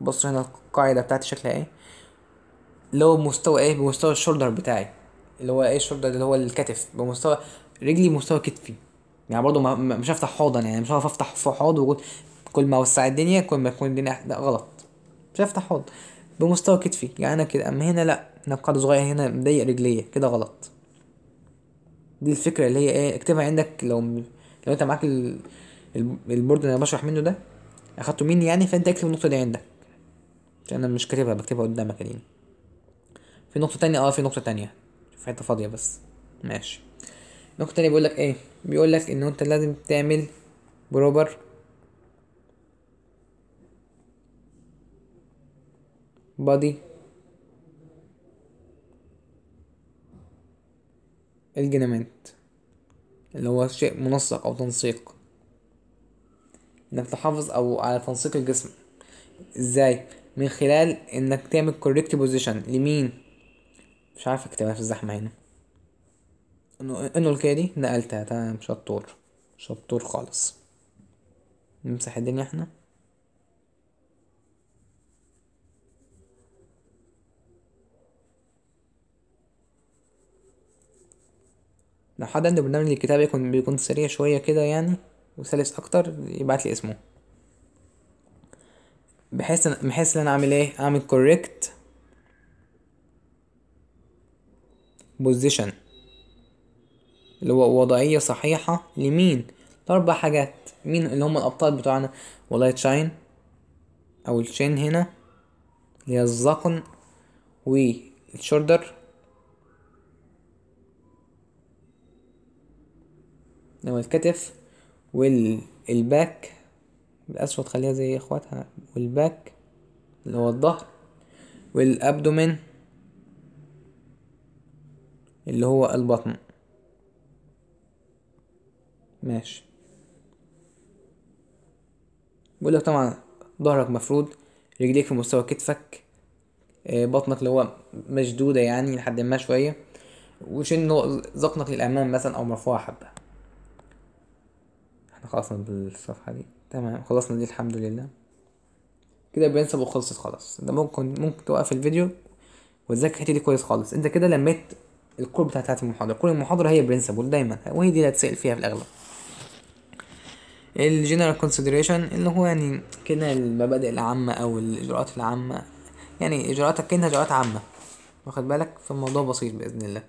بص هنا القاعدة بتاعتي شكلها ايه اللي هو بمستوى ايه بمستوى الشولدر بتاعي اللي هو ايه الشولدر اللي هو الكتف بمستوى رجلي بمستوى كتفي يعني برضو ما مش هفتح حوضا يعني مش هعرف افتح في حوض وكل كل ما اوسع الدنيا كل ما تكون الدنيا لا غلط مش هفتح حوض بمستوى كتفي يعني انا كده اما هنا لا انا قاعدة صغيره هنا مضيق رجليا كده غلط دي الفكرة اللي هي ايه اكتبها عندك لو لو انت معاك ال... البورد اللي انا بشرح منه ده اخدته مني يعني فانت اكتب النقطه دي عندك عشان انا مش كاتبها بكتبها قدامك يعني في نقطه تانية اه في نقطه تانية في حته فاضيه بس ماشي النقطه التانية بيقول لك ايه بيقول لك ان انت لازم تعمل بروبر بادي الجنامات اللي هو شيء منسق او تنسيق انك تحافظ او على تنسيق الجسم ازاي من خلال انك تعمل كوريكت بوزيشن لمين مش عارف اكتبها في الزحمه هنا انه انه الكادي دي نقلتها تمام شطور شطور خالص نمسح الدنيا احنا لو حد عنده برنامج للكتابة يكون بيكون سريع شوية كده يعني وسلس اكتر يبعت لي اسمه بحيث ان بحيث ان انا اعمل ايه اعمل correct position اللي هو وضعية صحيحة لمين لأربع حاجات مين اللي هم الأبطال بتوعنا ولايت شاين أو الشين هنا اللي هي الذقن والشولدر اللي هو الكتف والباك الأسود خليها زي إخواتها والباك اللي هو الظهر والأبدومين اللي هو البطن ماشي بقولك طبعا ظهرك مفرود رجليك في مستوى كتفك آه، بطنك اللي هو مشدودة يعني لحد ما شوية وشن ذقنك للأمام مثلا أو مرفوعة حبة احنا خلصنا بالصفحة دي تمام خلصنا دي الحمد لله كده بينسب وخلصت خلاص ده ممكن ممكن توقف الفيديو وتذاكر الحتة دي كويس خالص انت كده لميت الكور بتاعت المحاضرة كل المحاضرة هي برنسبل دايما وهي دي اللي هتسأل فيها في الأغلب الجنرال كونسيدريشن اللي هو يعني كده المبادئ العامة أو الإجراءات العامة يعني إجراءاتك كأنها إجراءات عامة واخد بالك فالموضوع بسيط بإذن الله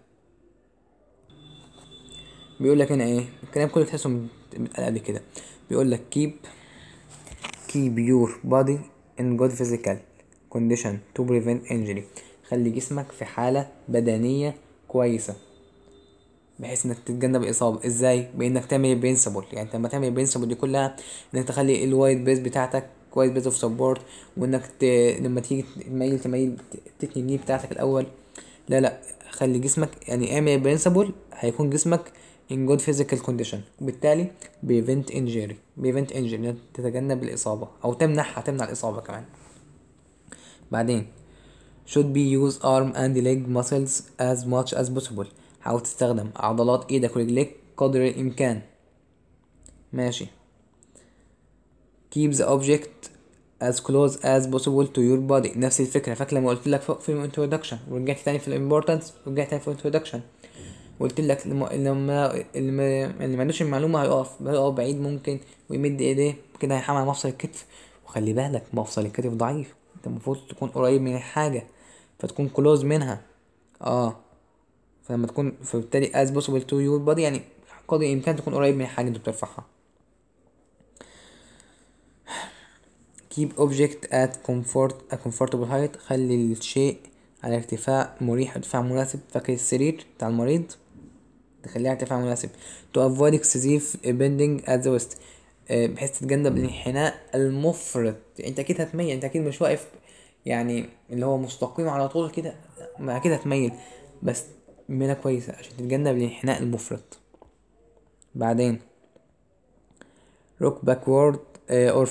بيقول لك هنا ايه الكلام كله تحسه متقال قبل كده بيقول لك keep keep your body in good physical condition to prevent injury خلي جسمك في حالة بدنية كويسة بحيث انك تتجنب الاصابه ازاي بانك تعمل برينسبل يعني انت لما تعمل برينسبل دي كلها انك تخلي الوايت بيس بتاعتك كويس بيس اوف سبورت وانك ت... لما تيجي تميل تميل تتني النيه بتاعتك الاول لا لا خلي جسمك يعني اعمل برينسبل هيكون جسمك in good physical condition وبالتالي prevent injury prevent injury تتجنب الإصابة أو تمنعها تمنع الإصابة كمان بعدين should be use arm and leg muscles as much as possible حاول تستخدم عضلات ايدك ورجليك قدر الامكان ماشي keep the object as close as possible to your body نفس الفكرة فاكر لما قلت لك في الانترودكشن ورجعت تاني في الامبورتنس ورجعت تاني في الانترودكشن وقلت لك لما اللي ما عندوش المعلومه هيقف هيقف بعيد ممكن ويمد ايديه كده هيحمل على مفصل الكتف وخلي بالك مفصل الكتف ضعيف انت المفروض تكون قريب من الحاجه فتكون كلوز منها اه فلما تكون فبالتالي از بوسبل تو يور بادي يعني قدر الامكان تكون قريب من الحاجه انت بترفعها keep object at comfort a comfortable height خلي الشيء على ارتفاع مريح ارتفاع مناسب فاكر السرير بتاع المريض تخليها ارتفاع مناسب to avoid excessive bending at the waist آه، بحيث تتجنب الانحناء المفرط يعني انت اكيد هتميل انت اكيد مش واقف يعني اللي هو مستقيم على طول كده اكيد هتميل بس ميلة كويسة عشان تتجنب الانحناء المفرط بعدين rock backward آه، or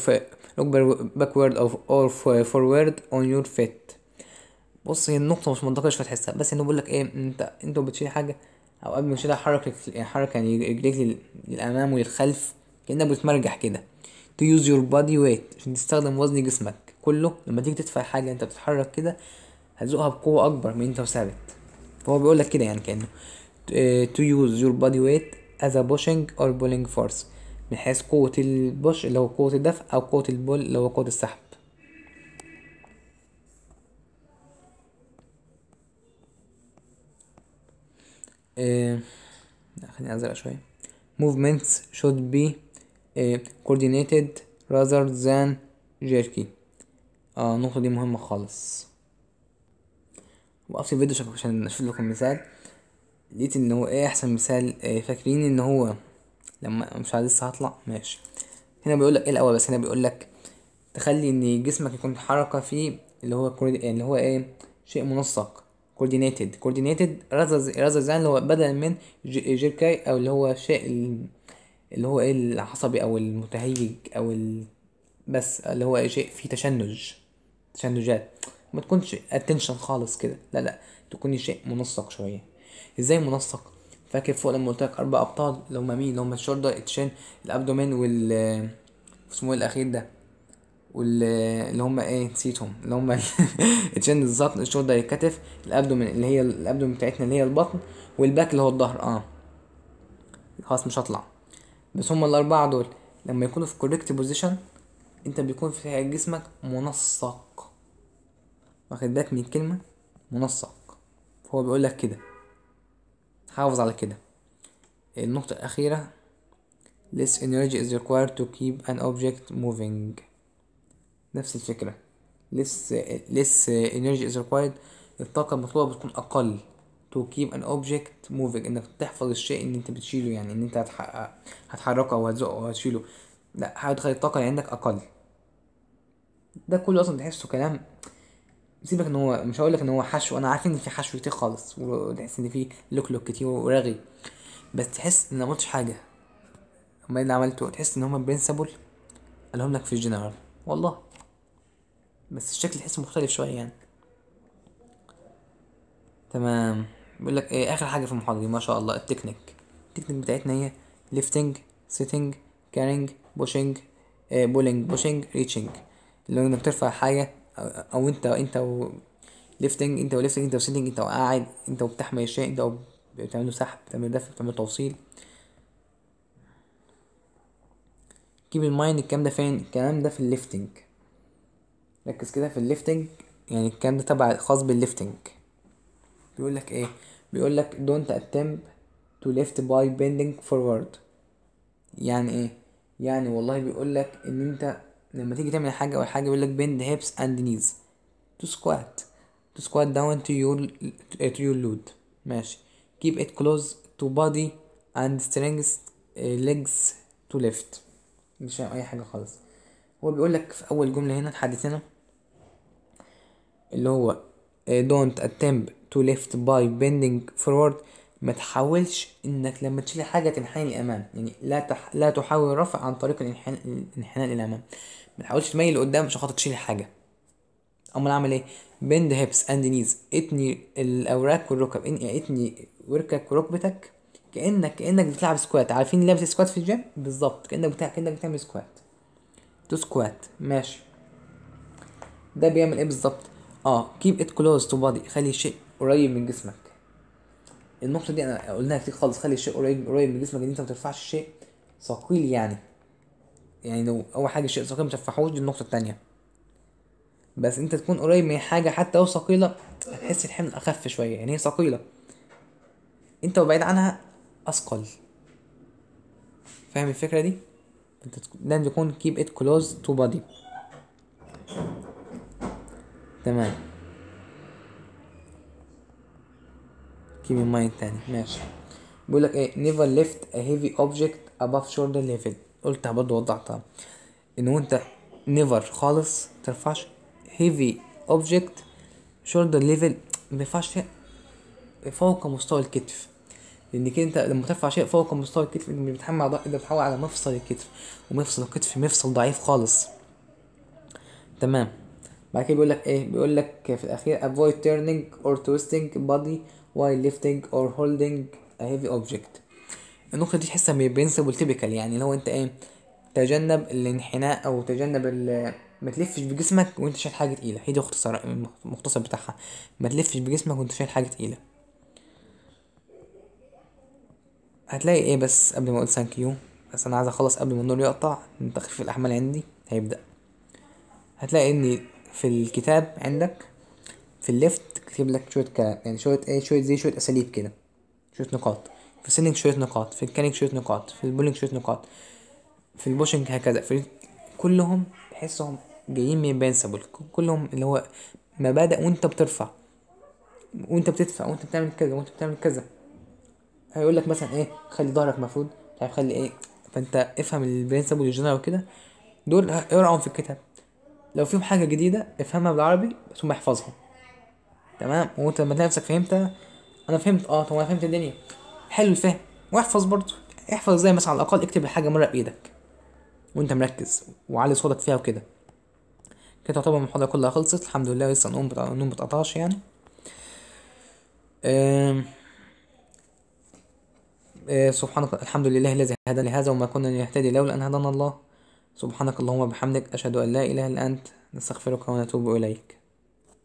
rock backward or forward on your feet بص هي النقطة مش منطقية مش هتحسها بس انه بيقولك ايه انت انت بتشيل حاجة او قبل ما يشيلها حرك يعني حركه يعني رجليك للامام وللخلف كانك بتمرجح كده to use your body weight عشان تستخدم وزن جسمك كله لما تيجي تدفع حاجه انت بتتحرك كده هتزقها بقوه اكبر من انت وثابت فهو بيقول لك كده يعني كانه آه، to use your body weight as a pushing or pulling force من حيث قوه البوش اللي هو قوه الدفع او قوه البول اللي هو قوه السحب آه خليني ازرق شويه movements should be uh, coordinated rather than jerky اه النقطه دي مهمه خالص وقفت الفيديو شكله عشان اشوف لكم مثال لقيت ان هو ايه احسن مثال إيه فاكرين ان هو لما مش عايز لسه هطلع ماشي هنا بيقول لك ايه الاول بس هنا بيقول لك تخلي ان جسمك يكون حركه فيه اللي هو اللي هو ايه شيء منسق كوردينيتد كوردينيتد rather زان اللي هو بدلا من جيركاي او اللي هو شيء اللي هو ايه العصبي او المتهيج او ال... بس اللي هو شيء فيه تشنج تشنجات ما تكونش اتنشن خالص كده لا لا تكوني شيء منسق شويه ازاي منسق فاكر فوق لما قلت لك اربع ابطال اللي هما مين اللي هما الشوردر اتشن الابدومين وال اسمه إيه الاخير ده واللي هم ايه نسيتهم اللي هم الشن الزطن الشولدر الكتف الابدومين اللي هي الابدومين بتاعتنا اللي هي البطن والباك اللي هو الظهر اه خلاص مش هطلع بس هم الاربعه دول لما يكونوا في كوركت بوزيشن انت بيكون في جسمك منسق واخد بالك من الكلمه منسق فهو بيقول لك كده حافظ على كده النقطه الاخيره Less energy is required to keep an object moving نفس الفكرة less less energy is required الطاقة المطلوبة بتكون أقل to keep an object moving انك تحفظ الشيء ان انت بتشيله يعني ان انت هتحركه او هتزقه او هتشيله لا حاول تخلي الطاقة اللي عندك أقل ده كله أصلا تحسه كلام سيبك ان هو مش هقولك ان هو حشو انا عارف ان في حشو كتير خالص وتحس ان في لوك كتير ورغي بس تحس ان مقلتش حاجة هما إيه اللي عملته تحس ان هما برنسبل قالهم لك في الجنرال والله بس الشكل تحسه مختلف شوية يعني تمام بيقول لك ايه اخر حاجة في المحاضرة دي ما شاء الله التكنيك التكنيك بتاعتنا هي ليفتنج سيتنج كارينج بوشنج بولينج بوشنج ريتشنج اللي هو انك ترفع حاجة او, انت انت و ليفتنج انت وليفتنج انت وسيتنج انت وقاعد انت وبتحمل الشيء انت بتعمله سحب بتعمله دفع بتعمله توصيل كيب ان مايند الكلام ده فين الكلام ده في الليفتنج ركز كده في الليفتنج يعني الكلام ده تبع خاص بالليفتنج بيقول لك ايه بيقول لك don't attempt to lift by bending forward يعني ايه يعني والله بيقول لك ان انت لما تيجي تعمل حاجه او حاجه بيقول لك bend hips and knees to squat to squat down to your to your load ماشي keep it close to body and strings eh, legs to lift مش اي حاجه خالص هو بيقول لك في اول جمله هنا تحدثنا هنا اللي هو آه، don't attempt to lift by bending forward ما تحاولش انك لما تشيل حاجه تنحني للامام يعني لا تح... لا تحاول رفع عن طريق الانحناء الانحناء للامام ما تحاولش تميل لقدام عشان خاطر تشيل حاجه امال اعمل ايه بند هيبس اند نيز اتني الاوراق والركب يعني اتني وركك وركبتك كانك كانك بتلعب سكوات عارفين لعبه سكوات في الجيم بالظبط كانك بتاع كانك بتعمل سكوات تو سكوات ماشي ده بيعمل ايه بالظبط اه كيب ات كلوز تو بادي خلي الشيء قريب من جسمك النقطه دي انا قلناها كتير خالص خلي الشيء قريب قريب من جسمك ان انت ما ترفعش الشيء ثقيل يعني يعني لو اول حاجه الشيء ثقيل ما ترفعهوش دي النقطه الثانيه بس انت تكون قريب من حاجه حتى لو ثقيله تحس الحمل اخف شويه يعني هي ثقيله انت وبعيد عنها اثقل فاهم الفكره دي انت لازم تكون keep it close to body تمام كيف in mind تاني ماشي بيقول لك ايه نيفر ليفت ا هيفي اوبجكت above شولدر ليفل قلت برضه وضحتها ان انت نيفر خالص ترفعش اوبجكت شولدر ليفل ما مينفعش فوق مستوى الكتف لان كده انت لما ترفع شيء فوق مستوى الكتف انت بتحمل ضغط ده بتحول على مفصل الكتف ومفصل الكتف مفصل ضعيف خالص تمام بعد كده بيقول لك ايه بيقول لك في الاخير avoid turning or twisting body while lifting or holding a heavy object النقطة دي تحسها برنسبل تيبيكال يعني لو انت ايه تجنب الانحناء او تجنب ال ما تلفش بجسمك وانت شايل حاجة تقيلة هي دي مختصر المختصر بتاعها ما تلفش بجسمك وانت شايل حاجة تقيلة هتلاقي ايه بس قبل ما اقول ثانك يو بس انا عايز اخلص قبل ما النور يقطع تخفيف الاحمال عندي هيبدأ هتلاقي اني في الكتاب عندك في الليفت كتب لك شوية كلام يعني شوية ايه شوية زي شوية أساليب كده شوية نقاط في السيلينج شوية نقاط في الكانينج شوية نقاط في البولينج شوية نقاط في البوشنج هكذا في كلهم تحسهم جايين من بينسبل كلهم اللي هو مبادئ وانت بترفع وانت بتدفع وانت بتعمل كذا وانت بتعمل كذا هيقول لك مثلا ايه خلي ظهرك مفروض تعرف طيب خلي ايه فانت افهم البرنسبل والجنرال وكده دول اقراهم في الكتاب لو فيهم حاجة جديدة افهمها بالعربي ثم احفظها تمام وانت لما تلاقي نفسك فهمتها انا فهمت اه طب انا فهمت الدنيا حلو الفهم واحفظ برضه احفظ زي مثلا على الاقل اكتب الحاجة مرة بايدك وانت مركز وعلي صوتك فيها وكده كده تعتبر المحاضرة كلها خلصت الحمد لله لسه النوم بتاع النوم بتقطعش يعني أم... آه، سبحانك الحمد لله الذي هدى لهذا وما كنا لنهتدي لولا ان هدانا الله سبحانك اللهم وبحمدك أشهد أن لا إله إلا أنت نستغفرك ونتوب إليك